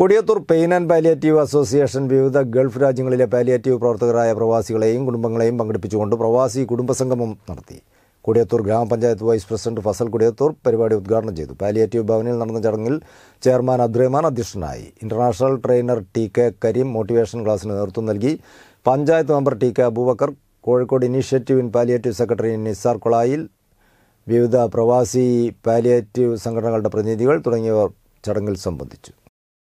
Kodiyathur pain and palliative association വിവിധ gulf രാജ്യങ്ങളിലെ palliative പ്രവർത്തകരായ പ്രവാസികളെയും കുടുംബങ്ങളെയും പങ്കെടുപ്പിച്ചുകൊണ്ട് പ്രവാസി കുടുംബസംഗമം നടത്തി കൊടിയത്തൂർ ഗ്രാമപഞ്ചായത്ത് വൈസ് പ്രസിഡന്റ് ഫസൽ കൊടിയത്തൂർ പരിപാടി ഉദ്ഘാടനം ചെയ്തു പാലിയേറ്റീവ് ഭവനിൽ നടന്ന ചടങ്ങിൽ ചെയർമാൻ അബ്ദുറഹ്മാൻ അധ്യക്ഷനായി international trainer T K Kareem motivation ക്ലാസ്സിന് നേതൃത്വം നൽകി panchayat member T K Abubakar Kozhikode initiative in palliative secretary Nisar Kolayil വിവിധ പ്രവാസി പാലിയേറ്റീവ് സംഘടനകളുടെ പ്രതിനിധികൾ തുടങ്ങിയവർ ചടങ്ങിൽ സംബന്ധിച്ചു